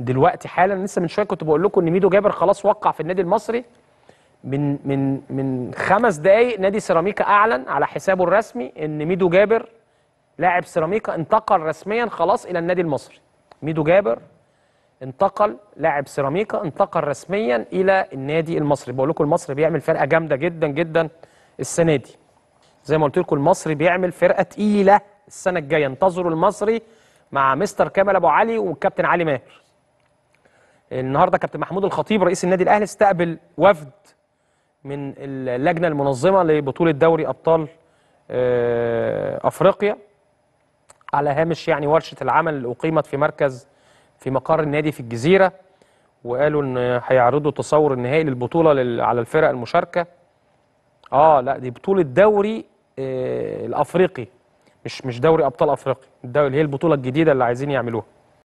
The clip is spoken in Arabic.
دلوقتي حالا لسه من شويه كنت بقول لكم ان ميدو جابر خلاص وقع في النادي المصري من من من خمس دقائق نادي سيراميكا اعلن على حسابه الرسمي ان ميدو جابر لاعب سيراميكا انتقل رسميا خلاص الى النادي المصري ميدو جابر انتقل لاعب سيراميكا انتقل رسميا الى النادي المصري بقول لكم المصري بيعمل فرقه جامده جدا جدا السنه دي زي ما قلت لكم المصري بيعمل فرقه تقيله السنه الجايه انتظروا المصري مع مستر كامل ابو علي والكابتن علي ماهر النهارده كابتن محمود الخطيب رئيس النادي الاهلي استقبل وفد من اللجنه المنظمه لبطوله دوري ابطال آه، افريقيا على هامش يعني ورشه العمل اللي اقيمت في مركز في مقر النادي في الجزيره وقالوا ان هيعرضوا تصور النهائي للبطوله على الفرق المشاركه اه لا دي بطوله دوري آه الافريقي مش مش دوري ابطال افريقيا اللي هي البطوله الجديده اللي عايزين يعملوها